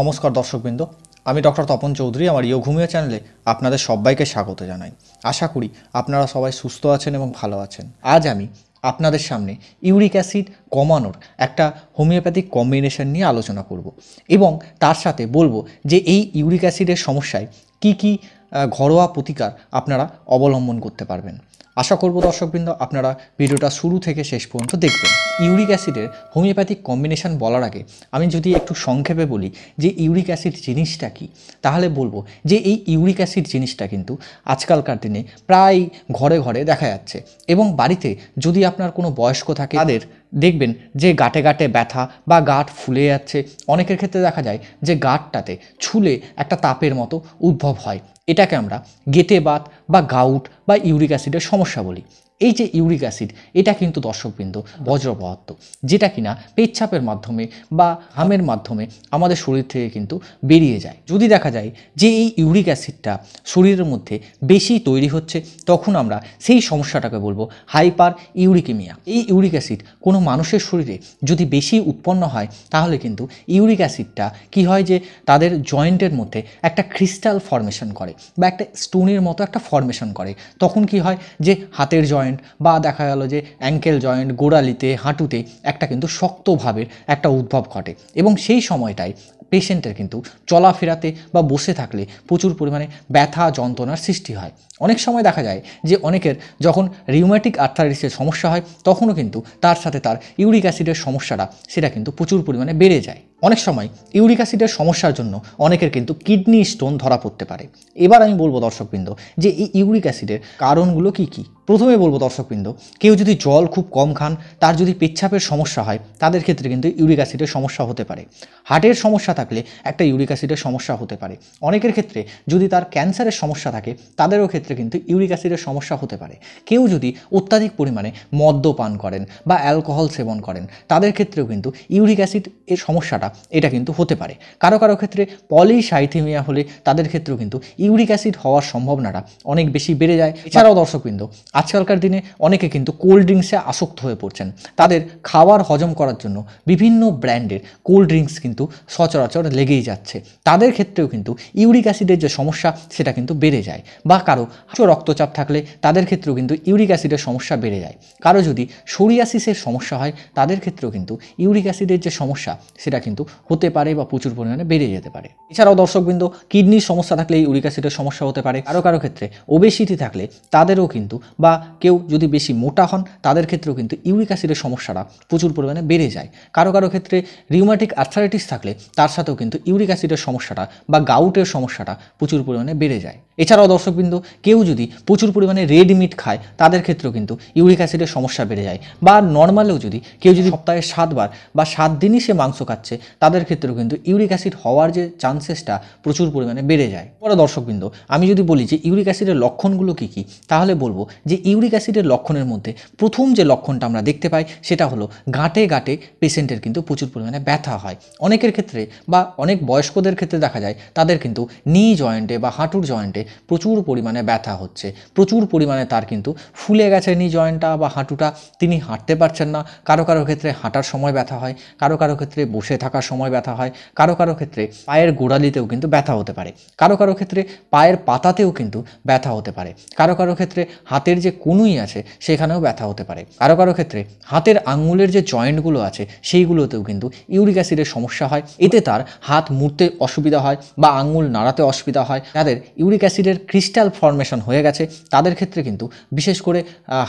নমস্কার দর্শকবৃন্দ আমি ডক্টর তপন চৌধুরী আমার ইয়োঘুমিয়া চ্যানেলে আপনাদের সবাইকে স্বাগত জানাই আশা করি আপনারা সবাই সুস্থ আছেন এবং ভালো আছেন আজ আমি আপনাদের সামনে ইউরিক অ্যাসিড কমানোর একটা হোমিওপ্যাথিক কম্বিনেশন নিয়ে আলোচনা করব এবং তার সাথে বলবো যে এই ইউরিক অ্যাসিডের সমস্যায় কি কি ঘরোয়া প্রতিকার আপনারা অবলম্বন করতে পারবেন আশা করব দর্শকবৃন্দ আপনারা ভিডিওটা শুরু থেকে শেষ পর্যন্ত দেখবেন ইউরিক অ্যাসিডের হোমিওপ্যাথিক কম্বিনেশন বলার আগে আমি যদি একটু সংক্ষেপে বলি যে ইউরিক অ্যাসিড জিনিসটা কি তাহলে বলবো যে এই ইউরিক অ্যাসিড জিনিসটা কিন্তু আজকালকার দিনে প্রায় ঘরে ঘরে দেখা যাচ্ছে এবং বাড়িতে যদি আপনার কোনো বয়স্ক থাকে তাদের দেখবেন যে গাটে গাটে ব্যথা বা গাট ফুলে যাচ্ছে অনেকের ক্ষেত্রে দেখা যায় যে গাটটাতে ছুলে একটা তাপের মতো উদ্ভব হয় এটাকে আমরা গেতে বাত বা গাউট বা ইউরিক অ্যাসিডের সমস্যা বলি এই যে ইউরিক অ্যাসিড এটা কিন্তু দর্শকবৃন্দ বজ্র পদার্থ যেটা কিনা পেচ্ছাপের মাধ্যমে বা হামের মাধ্যমে আমাদের শরীর থেকে কিন্তু বেরিয়ে যায় যদি দেখা যায় যে এই ইউরিক অ্যাসিডটা শরীরের মধ্যে বেশি তৈরি হচ্ছে তখন আমরা সেই সমস্যাটাকে বলবো হাইপার ইউরিকেমিয়া এই ইউরিক অ্যাসিড কোনো মানুষের শরীরে যদি বেশি উৎপন্ন হয় তাহলে কিন্তু ইউরিক অ্যাসিডটা কি হয় যে তাদের জয়েন্টের মধ্যে একটা ক্রিস্টাল ফর্মেশন করে বা একটা স্টোনের মতো একটা ফর্মেশন করে তখন কি হয় যে হাতের জয়েন্ট জয়েন্ট বা দেখা গেল যে অ্যাঙ্কেল জয়েন্ট গোড়ালিতে হাঁটুতে একটা কিন্তু শক্তভাবের একটা উদ্ভব ঘটে এবং সেই সময়টায় পেশেন্টের কিন্তু চলাফেরাতে বা বসে থাকলে প্রচুর পরিমাণে ব্যথা যন্ত্রণার সৃষ্টি হয় অনেক সময় দেখা যায় যে অনেকের যখন রিউম্যাটিক আর্থারাইটিসের সমস্যা হয় তখনও কিন্তু তার সাথে তার ইউরিক অ্যাসিডের সমস্যাটা সেটা কিন্তু প্রচুর পরিমাণে বেড়ে যায় অনেক সময় ইউরিক অ্যাসিডের সমস্যার জন্য অনেকের কিন্তু কিডনি স্টোন ধরা পড়তে পারে এবার আমি বলবো দর্শকবৃন্দ যে এই ইউরিক অ্যাসিডের কারণগুলো কি কি প্রথমে বলবো দর্শকবৃন্দ কেউ যদি জল খুব কম খান তার যদি পেচ্ছাপের সমস্যা হয় তাদের ক্ষেত্রে কিন্তু ইউরিক অ্যাসিডের সমস্যা হতে পারে হার্টের সমস্যা থাকলে একটা ইউরিক অ্যাসিডের সমস্যা হতে পারে অনেকের ক্ষেত্রে যদি তার ক্যান্সারের সমস্যা থাকে তাদেরও ক্ষেত্রে কিন্তু ইউরিক অ্যাসিডের সমস্যা হতে পারে কেউ যদি অত্যাধিক পরিমাণে মদ্যপান করেন বা অ্যালকোহল সেবন করেন তাদের ক্ষেত্রেও কিন্তু ইউরিক অ্যাসিড এর সমস্যাটা এটা কিন্তু হতে পারে কারো কারো ক্ষেত্রে পলিসাইথিমিয়া হলে তাদের ক্ষেত্রেও কিন্তু ইউরিক অ্যাসিড হওয়ার সম্ভাবনাটা অনেক বেশি বেড়ে যায় এছাড়াও দর্শকবৃন্দ আজকালকার দিনে অনেকে কিন্তু কোল্ড ড্রিঙ্কসে আসক্ত হয়ে পড়ছেন তাদের খাবার হজম করার জন্য বিভিন্ন ব্র্যান্ডের কোল্ড ড্রিঙ্কস কিন্তু সচরাচর লেগেই যাচ্ছে তাদের ক্ষেত্রেও কিন্তু ইউরিক অ্যাসিডের যে সমস্যা সেটা কিন্তু বেড়ে যায় বা কারো রক্তচাপ থাকলে তাদের ক্ষেত্রেও কিন্তু ইউরিক অ্যাসিডের সমস্যা বেড়ে যায় কারো যদি সোরিয়াসিসের সমস্যা হয় তাদের ক্ষেত্রেও কিন্তু ইউরিক অ্যাসিডের যে সমস্যা সেটা কিন্তু কিন্তু হতে পারে বা প্রচুর পরিমাণে বেড়ে যেতে পারে এছাড়াও দর্শকবৃন্দ কিডনির সমস্যা থাকলে এই উরিক অ্যাসিডের সমস্যা হতে পারে কারো কারো ক্ষেত্রে ওবেসিটি থাকলে তাদেরও কিন্তু বা কেউ যদি বেশি মোটা হন তাদের ক্ষেত্রেও কিন্তু ইউরিক অ্যাসিডের সমস্যাটা প্রচুর পরিমাণে বেড়ে যায় কারো কারো ক্ষেত্রে রিউম্যাটিক আর্থারাইটিস থাকলে তার সাথেও কিন্তু ইউরিক অ্যাসিডের সমস্যাটা বা গাউটের সমস্যাটা প্রচুর পরিমাণে বেড়ে যায় এছাড়াও দর্শকবৃন্দ কেউ যদি প্রচুর পরিমাণে রেড মিট খায় তাদের ক্ষেত্রেও কিন্তু ইউরিক অ্যাসিডের সমস্যা বেড়ে যায় বা নর্মালেও যদি কেউ যদি সপ্তাহে সাতবার বা সাত দিনই সে মাংস খাচ্ছে তাদের ক্ষেত্রেও কিন্তু ইউরিক অ্যাসিড হওয়ার যে চান্সেসটা প্রচুর পরিমাণে বেড়ে যায় পরে দর্শকবৃন্দ আমি যদি বলি যে ইউরিক অ্যাসিডের লক্ষণগুলো কী কী তাহলে বলবো যে ইউরিক অ্যাসিডের লক্ষণের মধ্যে প্রথম যে লক্ষণটা আমরা দেখতে পাই সেটা হলো গাঁটে গাঁটে পেশেন্টের কিন্তু প্রচুর পরিমাণে ব্যথা হয় অনেকের ক্ষেত্রে বা অনেক বয়স্কদের ক্ষেত্রে দেখা যায় তাদের কিন্তু নি জয়েন্টে বা হাঁটুর জয়েন্টে প্রচুর পরিমাণে ব্যথা হচ্ছে প্রচুর পরিমাণে তার কিন্তু ফুলে গেছে নি জয়েন্টটা বা হাঁটুটা তিনি হাঁটতে পারছেন না কারো কারো ক্ষেত্রে হাঁটার সময় ব্যথা হয় কারো কারো ক্ষেত্রে বসে থাকা থাকার সময় ব্যথা হয় কারো কারো ক্ষেত্রে পায়ের গোড়ালিতেও কিন্তু ব্যথা হতে পারে কারো কারো ক্ষেত্রে পায়ের পাতাতেও কিন্তু ব্যথা হতে পারে কারো কারো ক্ষেত্রে হাতের যে কুনুই আছে সেখানেও ব্যথা হতে পারে কারো কারো ক্ষেত্রে হাতের আঙুলের যে জয়েন্টগুলো আছে সেইগুলোতেও কিন্তু ইউরিক অ্যাসিডের সমস্যা হয় এতে তার হাত মুড়তে অসুবিধা হয় বা আঙুল নাড়াতে অসুবিধা হয় তাদের ইউরিক অ্যাসিডের ক্রিস্টাল ফর্মেশন হয়ে গেছে তাদের ক্ষেত্রে কিন্তু বিশেষ করে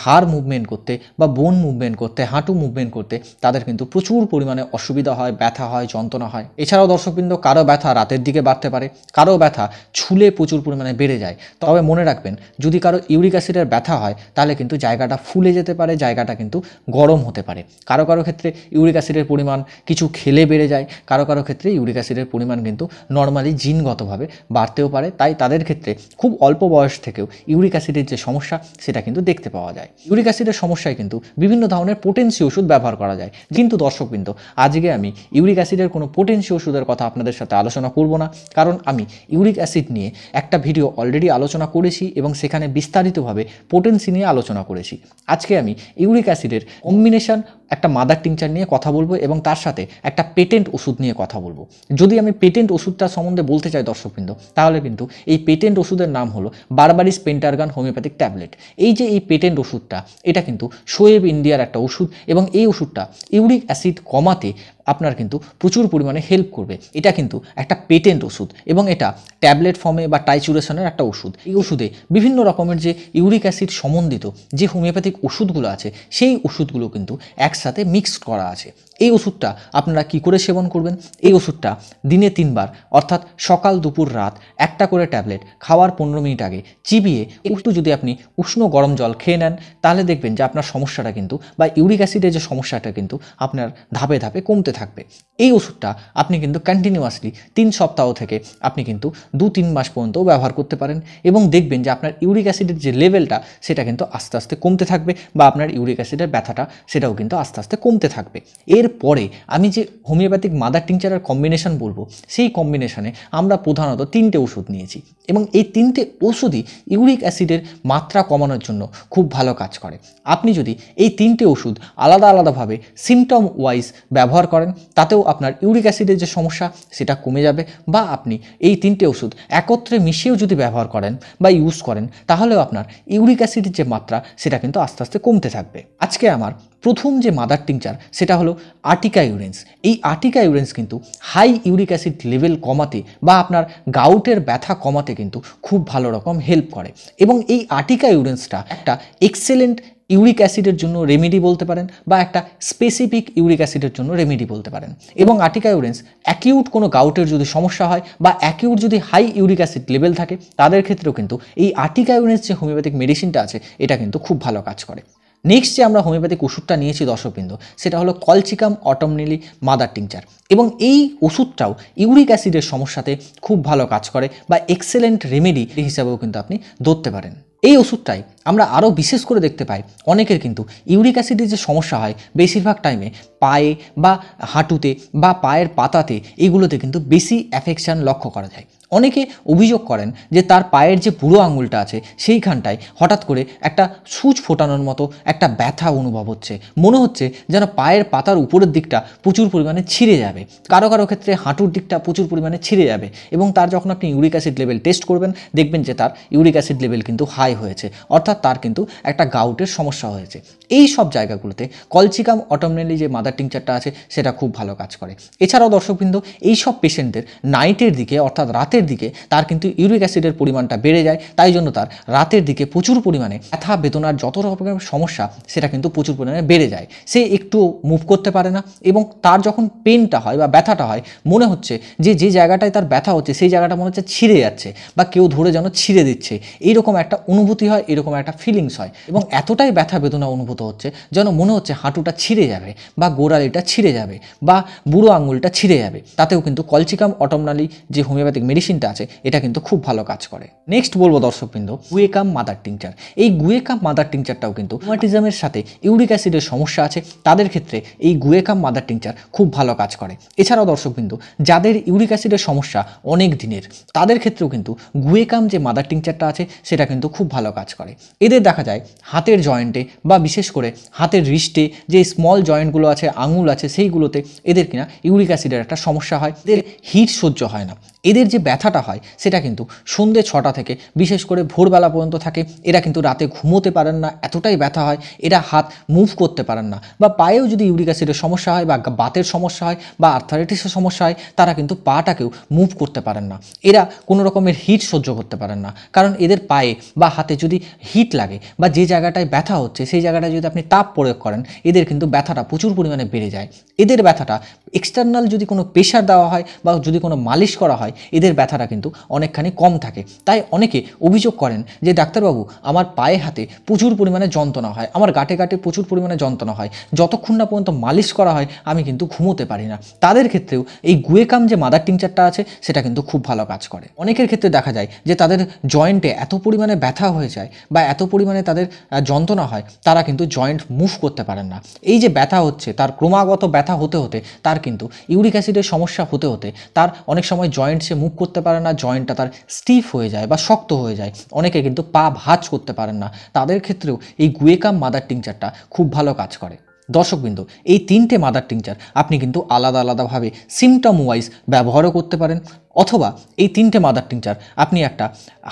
হাড় মুভমেন্ট করতে বা বোন মুভমেন্ট করতে হাঁটু মুভমেন্ট করতে তাদের কিন্তু প্রচুর পরিমাণে অসুবিধা হয় ব্যথা হয় হয় যন্ত্রণা হয় এছাড়াও দর্শকবৃন্দ কারো ব্যথা রাতের দিকে বাড়তে পারে কারো ব্যথা ছুলে প্রচুর পরিমাণে বেড়ে যায় তবে মনে রাখবেন যদি কারো ইউরিক অ্যাসিডের ব্যথা হয় তাহলে কিন্তু জায়গাটা ফুলে যেতে পারে জায়গাটা কিন্তু গরম হতে পারে কারো কারো ক্ষেত্রে ইউরিক অ্যাসিডের পরিমাণ কিছু খেলে বেড়ে যায় কারো কারো ক্ষেত্রে ইউরিক অ্যাসিডের পরিমাণ কিন্তু নর্মালি জিনগতভাবে বাড়তেও পারে তাই তাদের ক্ষেত্রে খুব অল্প বয়স থেকেও ইউরিক অ্যাসিডের যে সমস্যা সেটা কিন্তু দেখতে পাওয়া যায় ইউরিক অ্যাসিডের সমস্যায় কিন্তু বিভিন্ন ধরনের পোটেন্সি ওষুধ ব্যবহার করা যায় কিন্তু দর্শকবৃন্দ আজকে আমি ইউরিক অ্যাসিডের কোনো পোটেন্সি ওষুধের কথা আপনাদের সাথে আলোচনা করব না কারণ আমি ইউরিক অ্যাসিড নিয়ে একটা ভিডিও অলরেডি আলোচনা করেছি এবং সেখানে বিস্তারিতভাবে পোটেন্সি নিয়ে আলোচনা করেছি আজকে আমি ইউরিক অ্যাসিডের কম্বিনেশান একটা মাদার টিংচার নিয়ে কথা বলবো এবং তার সাথে একটা পেটেন্ট ওষুধ নিয়ে কথা বলবো যদি আমি পেটেন্ট ওষুধটা সম্বন্ধে বলতে চাই দর্শকবৃন্দ তাহলে কিন্তু এই পেটেন্ট ওষুধের নাম হলো বারবারিস পেন্টারগান হোমিওপ্যাথিক ট্যাবলেট এই যে এই পেটেন্ট ওষুধটা এটা কিন্তু শোয়েব ইন্ডিয়ার একটা ওষুধ এবং এই ওষুধটা ইউরিক অ্যাসিড কমাতে আপনার কিন্তু প্রচুর পরিমাণে হেল্প করবে এটা কিন্তু একটা পেটেন্ট ওষুধ এবং এটা ট্যাবলেট ফর্মে বা টাইচুরেশনের একটা ওষুধ এই ওষুধে বিভিন্ন রকমের যে ইউরিক অ্যাসিড সম্বন্ধিত যে হোমিওপ্যাথিক ওষুধগুলো আছে সেই ওষুধগুলো কিন্তু একসাথে মিক্সড করা আছে এই ওষুধটা আপনারা কি করে সেবন করবেন এই ওষুধটা দিনে তিনবার অর্থাৎ সকাল দুপুর রাত একটা করে ট্যাবলেট খাওয়ার পনেরো মিনিট আগে চিবিয়ে একটু যদি আপনি উষ্ণ গরম জল খেয়ে নেন তাহলে দেখবেন যে আপনার সমস্যাটা কিন্তু বা ইউরিক অ্যাসিডের যে সমস্যাটা কিন্তু আপনার ধাপে ধাপে কমতে থাকবে এই ওষুধটা আপনি কিন্তু কন্টিনিউয়াসলি তিন সপ্তাহ থেকে আপনি কিন্তু দু তিন মাস পর্যন্ত ব্যবহার করতে পারেন এবং দেখবেন যে আপনার ইউরিক অ্যাসিডের যে লেভেলটা সেটা কিন্তু আস্তে আস্তে কমতে থাকবে বা আপনার ইউরিক অ্যাসিডের ব্যথাটা সেটাও কিন্তু আস্তে আস্তে কমতে থাকবে এর এরপরে আমি যে হোমিওপ্যাথিক মাদার টিংচার আর কম্বিনেশান বলবো সেই কম্বিনেশানে আমরা প্রধানত তিনটে ওষুধ নিয়েছি এবং এই তিনটে ওষুধই ইউরিক অ্যাসিডের মাত্রা কমানোর জন্য খুব ভালো কাজ করে আপনি যদি এই তিনটে ওষুধ আলাদা আলাদাভাবে সিমটম ওয়াইজ ব্যবহার করেন তাতেও আপনার ইউরিক অ্যাসিডের যে সমস্যা সেটা কমে যাবে বা আপনি এই তিনটে ওষুধ একত্রে মিশিয়েও যদি ব্যবহার করেন বা ইউজ করেন তাহলেও আপনার ইউরিক অ্যাসিডের যে মাত্রা সেটা কিন্তু আস্তে আস্তে কমতে থাকবে আজকে আমার প্রথম যে মাদার টিংচার সেটা হলো আটিকা ইউরেন্স এই আটিকা ইউরেন্স কিন্তু হাই ইউরিক অ্যাসিড লেভেল কমাতে বা আপনার গাউটের ব্যথা কমাতে কিন্তু খুব ভালো রকম হেল্প করে এবং এই আটিকা ইউরেন্সটা একটা এক্সেলেন্ট ইউরিক অ্যাসিডের জন্য রেমেডি বলতে পারেন বা একটা স্পেসিফিক ইউরিক অ্যাসিডের জন্য রেমেডি বলতে পারেন এবং আর্টিকা ইউরেন্স অ্যাকিউট কোনো গাউটের যদি সমস্যা হয় বা অ্যাকিউট যদি হাই ইউরিক অ্যাসিড লেভেল থাকে তাদের ক্ষেত্রেও কিন্তু এই আটিকা ইউরেন্স যে হোমিওপ্যাথিক মেডিসিনটা আছে এটা কিন্তু খুব ভালো কাজ করে নেক্সট যে আমরা হোমিওপ্যাথিক ওষুধটা নিয়েছি দর্শকবৃন্দ সেটা হলো কলচিকাম অটমনেলি মাদার টিংচার এবং এই ওষুধটাও ইউরিক অ্যাসিডের সমস্যাতে খুব ভালো কাজ করে বা এক্সেলেন্ট রেমেডি হিসাবেও কিন্তু আপনি ধরতে পারেন এই ওষুধটাই আমরা আরও বিশেষ করে দেখতে পাই অনেকের কিন্তু ইউরিক অ্যাসিডের যে সমস্যা হয় বেশিরভাগ টাইমে পায়ে বা হাঁটুতে বা পায়ের পাতাতে এগুলোতে কিন্তু বেশি অ্যাফেকশান লক্ষ্য করা যায় অনেকে অভিযোগ করেন যে তার পায়ের যে পুরো আঙুলটা আছে সেইখানটায় হঠাৎ করে একটা সূচ ফোটানোর মতো একটা ব্যথা অনুভব হচ্ছে মনে হচ্ছে যেন পায়ের পাতার উপরের দিকটা প্রচুর পরিমাণে ছিঁড়ে যাবে কারো কারো ক্ষেত্রে হাঁটুর দিকটা প্রচুর পরিমাণে ছিঁড়ে যাবে এবং তার যখন আপনি ইউরিক অ্যাসিড লেভেল টেস্ট করবেন দেখবেন যে তার ইউরিক অ্যাসিড লেভেল কিন্তু হাই হয়েছে অর্থাৎ তার কিন্তু একটা গাউটের সমস্যা হয়েছে এই সব জায়গাগুলোতে কলচিকাম অটোমনেলি যে মাদার টিংচারটা আছে সেটা খুব ভালো কাজ করে এছাড়াও দর্শকবৃন্দ এই সব পেশেন্টদের নাইটের দিকে অর্থাৎ রাতের রাতের দিকে তার কিন্তু ইউরিক অ্যাসিডের পরিমাণটা বেড়ে যায় তাই জন্য তার রাতের দিকে প্রচুর পরিমাণে ব্যথা বেদনার যত রকমের সমস্যা সেটা কিন্তু প্রচুর পরিমাণে বেড়ে যায় সে একটু মুভ করতে পারে না এবং তার যখন পেনটা হয় বা ব্যথাটা হয় মনে হচ্ছে যে যে জায়গাটায় তার ব্যথা হচ্ছে সেই জায়গাটা মনে হচ্ছে ছিঁড়ে যাচ্ছে বা কেউ ধরে যেন ছিঁড়ে দিচ্ছে এইরকম একটা অনুভূতি হয় এরকম একটা ফিলিংস হয় এবং এতটাই ব্যথা বেদনা অনুভূত হচ্ছে যেন মনে হচ্ছে হাঁটুটা ছিঁড়ে যাবে বা গোড়ালিটা ছিঁড়ে যাবে বা বুড়ো আঙুলটা ছিঁড়ে যাবে তাতেও কিন্তু কলচিকাম অটমনালি যে হোমিওপ্যাথিক মেডিসিন মেশিনটা আছে এটা কিন্তু খুব ভালো কাজ করে নেক্সট বলবো দর্শকবৃন্দ গুয়েকাম মাদার টিংচার এই গুয়েকাম মাদার টিংচারটাও কিন্তু রোমাটিজমের সাথে ইউরিক অ্যাসিডের সমস্যা আছে তাদের ক্ষেত্রে এই গুয়েকাম মাদার টিংচার খুব ভালো কাজ করে এছাড়াও দর্শকবৃন্দ যাদের ইউরিক অ্যাসিডের সমস্যা অনেক দিনের তাদের ক্ষেত্রেও কিন্তু গুয়েকাম যে মাদার টিংচারটা আছে সেটা কিন্তু খুব ভালো কাজ করে এদের দেখা যায় হাতের জয়েন্টে বা বিশেষ করে হাতের রিস্টে যে স্মল জয়েন্টগুলো আছে আঙুল আছে সেইগুলোতে এদের কিনা ইউরিক অ্যাসিডের একটা সমস্যা হয় এদের হিট সহ্য হয় না এদের যে ব্যথাটা হয় সেটা কিন্তু সন্ধে ছটা থেকে বিশেষ করে ভোরবেলা পর্যন্ত থাকে এরা কিন্তু রাতে ঘুমোতে পারেন না এতটাই ব্যথা হয় এরা হাত মুভ করতে পারেন না বা পায়েও যদি ইউরিক অ্যাসিডের সমস্যা হয় বা বাতের সমস্যা হয় বা আর্থারাইটিসের সমস্যা হয় তারা কিন্তু পাটাকেও মুভ করতে পারেন না এরা কোনো রকমের হিট সহ্য করতে পারেন না কারণ এদের পায়ে বা হাতে যদি হিট লাগে বা যে জায়গাটায় ব্যথা হচ্ছে সেই জায়গাটায় যদি আপনি তাপ প্রয়োগ করেন এদের কিন্তু ব্যথাটা প্রচুর পরিমাণে বেড়ে যায় এদের ব্যথাটা এক্সটার্নাল যদি কোনো প্রেশার দেওয়া হয় বা যদি কোনো মালিশ করা হয় হয় এদের ব্যথাটা কিন্তু অনেকখানি কম থাকে তাই অনেকে অভিযোগ করেন যে ডাক্তারবাবু আমার পায়ে হাতে প্রচুর পরিমাণে যন্ত্রণা হয় আমার গাটে গাটে প্রচুর পরিমাণে যন্ত্রণা হয় যতক্ষণ না পর্যন্ত মালিশ করা হয় আমি কিন্তু ঘুমোতে পারি না তাদের ক্ষেত্রেও এই গুয়েকাম যে মাদার টিংচারটা আছে সেটা কিন্তু খুব ভালো কাজ করে অনেকের ক্ষেত্রে দেখা যায় যে তাদের জয়েন্টে এত পরিমাণে ব্যথা হয়ে যায় বা এত পরিমাণে তাদের যন্ত্রণা হয় তারা কিন্তু জয়েন্ট মুভ করতে পারেন না এই যে ব্যথা হচ্ছে তার ক্রমাগত ব্যথা হতে হতে তার কিন্তু ইউরিক অ্যাসিডের সমস্যা হতে হতে তার অনেক সময় জয়েন্ট সে মুভ করতে পারে না জয়েন্টটা তার স্টিফ হয়ে যায় বা শক্ত হয়ে যায় অনেকে কিন্তু পা ভাজ করতে পারেন না তাদের ক্ষেত্রেও এই গুয়েকাম মাদার টিংচারটা খুব ভালো কাজ করে দর্শকবৃন্দ এই তিনটে মাদার টিংচার আপনি কিন্তু আলাদা আলাদাভাবে সিমটম ওয়াইজ ব্যবহারও করতে পারেন অথবা এই তিনটে মাদার টিংচার আপনি একটা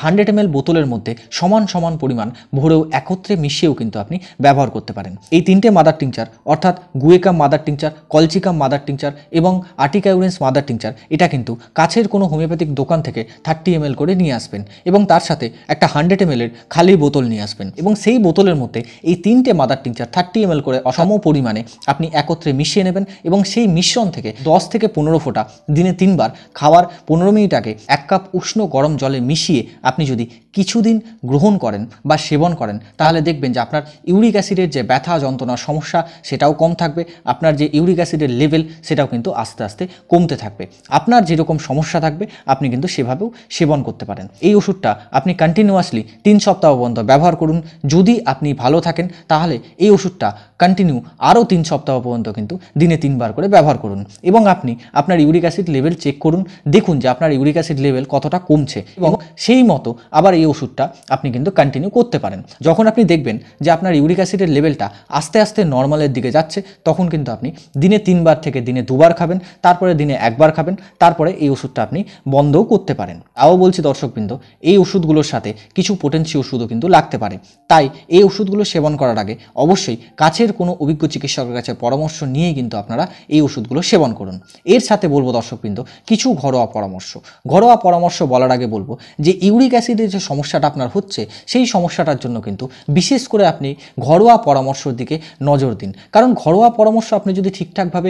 হান্ড্রেড এম বোতলের মধ্যে সমান সমান পরিমাণ ভরেও একত্রে মিশিয়েও কিন্তু আপনি ব্যবহার করতে পারেন এই তিনটে মাদার টিংচার অর্থাৎ guaiacum mother tincture colchicum mother tincture এবং আর্টিকাউরেন্স মাদার টিংচার এটা কিন্তু কাছের কোনো হোমিওপ্যাথিক দোকান থেকে থার্টি এম করে নিয়ে আসবেন এবং তার সাথে একটা হান্ড্রেড এম খালি বোতল নিয়ে আসবেন এবং সেই বোতলের মধ্যে এই তিনটে মাদার টিংচার থার্টি এম করে অসম পরিমাণে আপনি একত্রে মিশিয়ে নেবেন এবং সেই মিশ্রণ থেকে দশ থেকে পনেরো ফোঁটা দিনে তিনবার খাওয়ার পনেরো মিনিট আগে এক কাপ উষ্ণ গরম জলে মিশিয়ে আপনি যদি কিছুদিন গ্রহণ করেন বা সেবন করেন তাহলে দেখবেন যে আপনার ইউরিক অ্যাসিডের যে ব্যথা যন্ত্রণা সমস্যা সেটাও কম থাকবে আপনার যে ইউরিক অ্যাসিডের লেভেল সেটাও কিন্তু আস্তে আস্তে কমতে থাকবে আপনার যেরকম সমস্যা থাকবে আপনি কিন্তু সেভাবেও সেবন করতে পারেন এই ওষুধটা আপনি কন্টিনিউয়াসলি তিন সপ্তাহ পর্যন্ত ব্যবহার করুন যদি আপনি ভালো থাকেন তাহলে এই ওষুধটা কন্টিনিউ আরও তিন সপ্তাহ পর্যন্ত কিন্তু দিনে তিনবার করে ব্যবহার করুন এবং আপনি আপনার ইউরিক অ্যাসিড লেভেল চেক করুন দেখুন যে আপনার ইউরিক অ্যাসিড লেভেল কতটা কমছে এবং সেই মতো আবার এই ওষুধটা আপনি কিন্তু কন্টিনিউ করতে পারেন যখন আপনি দেখবেন যে আপনার ইউরিক অ্যাসিডের লেভেলটা আস্তে আস্তে নর্মালের দিকে যাচ্ছে তখন কিন্তু আপনি দিনে তিনবার থেকে দিনে দুবার খাবেন তারপরে দিনে একবার খাবেন তারপরে এই ওষুধটা আপনি বন্ধও করতে পারেন আও বলছি দর্শকবৃন্দ এই ওষুধগুলোর সাথে কিছু পোটেন্সি ওষুধও কিন্তু লাগতে পারে তাই এই ওষুধগুলো সেবন করার আগে অবশ্যই কাছের কাছের কোনো অভিজ্ঞ চিকিৎসকের কাছে পরামর্শ নিয়ে কিন্তু আপনারা এই ওষুধগুলো সেবন করুন এর সাথে বলবো দর্শকবৃন্দ কিছু ঘরোয়া পরামর্শ ঘরোয়া পরামর্শ বলার আগে বলবো যে ইউরিক অ্যাসিডের যে সমস্যাটা আপনার হচ্ছে সেই সমস্যাটার জন্য কিন্তু বিশেষ করে আপনি ঘরোয়া পরামর্শর দিকে নজর দিন কারণ ঘরোয়া পরামর্শ আপনি যদি ঠিকঠাকভাবে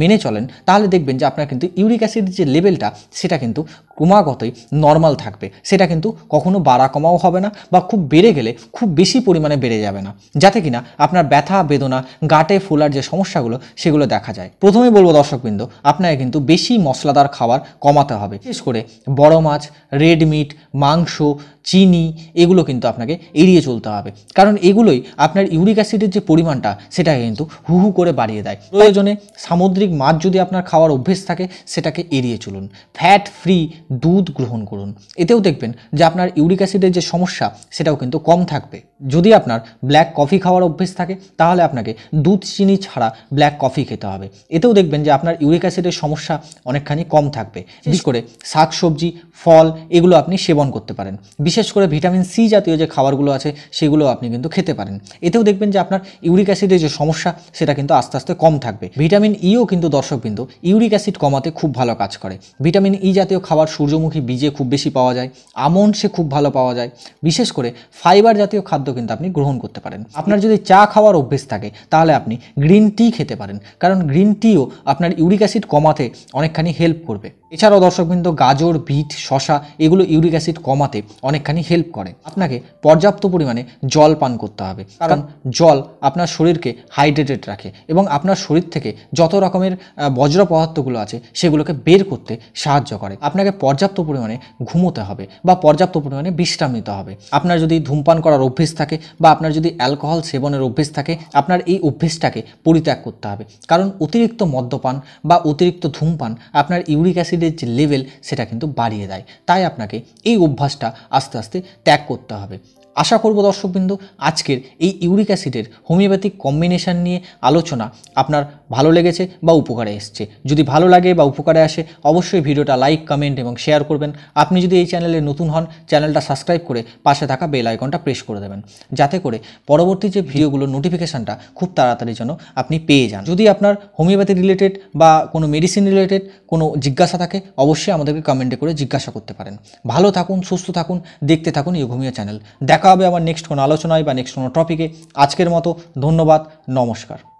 মেনে চলেন তাহলে দেখবেন যে আপনার কিন্তু ইউরিক অ্যাসিডের যে লেভেলটা সেটা কিন্তু ক্রমাগতই নর্মাল থাকবে সেটা কিন্তু কখনো বাড়া কমাও হবে না বা খুব বেড়ে গেলে খুব বেশি পরিমাণে বেড়ে যাবে না যাতে কিনা আপনার ব্যথা বেদনা বেদনা গাটে ফোলার যে সমস্যাগুলো সেগুলো দেখা যায় প্রথমে বলবো দর্শকবৃন্দ আপনাকে কিন্তু বেশি মশলাদার খাবার কমাতে হবে বিশেষ করে বড় মাছ রেড মিট মাংস চিনি এগুলো কিন্তু আপনাকে এড়িয়ে চলতে হবে কারণ এগুলোই আপনার ইউরিক অ্যাসিডের যে পরিমাণটা সেটাকে কিন্তু হুহু করে বাড়িয়ে দেয় প্রয়োজনে সামুদ্রিক মাছ যদি আপনার খাওয়ার অভ্যেস থাকে সেটাকে এড়িয়ে চলুন ফ্যাট ফ্রি দুধ গ্রহণ করুন এতেও দেখবেন যে আপনার ইউরিক অ্যাসিডের যে সমস্যা সেটাও কিন্তু কম থাকবে যদি আপনার ব্ল্যাক কফি খাওয়ার অভ্যেস থাকে তাহলে আপনাকে দুধ চিনি ছাড়া ব্ল্যাক কফি খেতে হবে এতেও দেখবেন যে আপনার ইউরিক অ্যাসিডের সমস্যা অনেকখানি কম থাকবে বিশেষ করে শাকসবজি ফল এগুলো আপনি সেবন করতে পারেন বিশেষ করে ভিটামিন সি জাতীয় যে খাবারগুলো আছে সেগুলো আপনি কিন্তু খেতে পারেন এতেও দেখবেন যে আপনার ইউরিক অ্যাসিডের যে সমস্যা সেটা কিন্তু আস্তে আস্তে কম থাকবে ভিটামিন ইও e কিন্তু দর্শকবৃন্দ ইউরিক অ্যাসিড কমাতে খুব ভালো কাজ করে ভিটামিন ই e জাতীয় খাবার সূর্যমুখী বীজে খুব বেশি পাওয়া যায় সে খুব ভালো পাওয়া যায় বিশেষ করে ফাইবার জাতীয় খাদ্য কিন্তু আপনি গ্রহণ করতে পারেন আপনার যদি চা খাওয়ার অভ্যেস থাকে তাহলে আপনি গ্রিন টি খেতে পারেন কারণ গ্রিন টিও আপনার ইউরিক অ্যাসিড কমাতে অনেকখানি হেল্প করবে এছাড়াও দর্শকবৃন্দ গাজর বিট শশা এগুলো ইউরিক অ্যাসিড কমাতে অনেকখানি হেল্প করে আপনাকে পর্যাপ্ত পরিমাণে জল পান করতে হবে কারণ জল আপনার শরীরকে হাইড্রেটেড রাখে এবং আপনার শরীর থেকে যত রকমের বজ্র পদার্থগুলো আছে সেগুলোকে বের করতে সাহায্য করে আপনাকে পর্যাপ্ত পরিমাণে ঘুমোতে হবে বা পর্যাপ্ত পরিমাণে বিশ্রাম নিতে হবে আপনার যদি ধূমপান করার অভ্যেস থাকে বা আপনার যদি অ্যালকোহল সেবনের অভ্যেস থাকে আপনার এই অভ্যেসটাকে পরিত্যাগ করতে হবে কারণ অতিরিক্ত মদ্যপান বা অতিরিক্ত ধূমপান আপনার ইউরিক অ্যাসিড অ্যাসিডের যে লেভেল সেটা কিন্তু বাড়িয়ে দেয় তাই আপনাকে এই অভ্যাসটা আস্তে আস্তে ত্যাগ করতে হবে আশা করব দর্শকবৃন্দু আজকের এই ইউরিক অ্যাসিডের হোমিওপ্যাথিক কম্বিনেশান নিয়ে আলোচনা আপনার ভালো লেগেছে বা উপকারে এসছে যদি ভালো লাগে বা উপকারে আসে অবশ্যই ভিডিওটা লাইক কমেন্ট এবং শেয়ার করবেন আপনি যদি এই চ্যানেলে নতুন হন চ্যানেলটা সাবস্ক্রাইব করে পাশে থাকা বেল আইকনটা প্রেস করে দেবেন যাতে করে পরবর্তী যে ভিডিওগুলোর নোটিফিকেশানটা খুব তাড়াতাড়ি যেন আপনি পেয়ে যান যদি আপনার হোমিওপ্যাথি রিলেটেড বা কোনো মেডিসিন রিলেটেড কোনো জিজ্ঞাসা থাকে অবশ্যই আমাদেরকে কমেন্টে করে জিজ্ঞাসা করতে পারেন ভালো থাকুন সুস্থ থাকুন দেখতে থাকুন ইয়োঘমিয়া চ্যানেল দেখ দেখা হবে আমার নেক্সট কোনো আলোচনায় বা নেক্সট কোনো টপিকে আজকের মতো ধন্যবাদ নমস্কার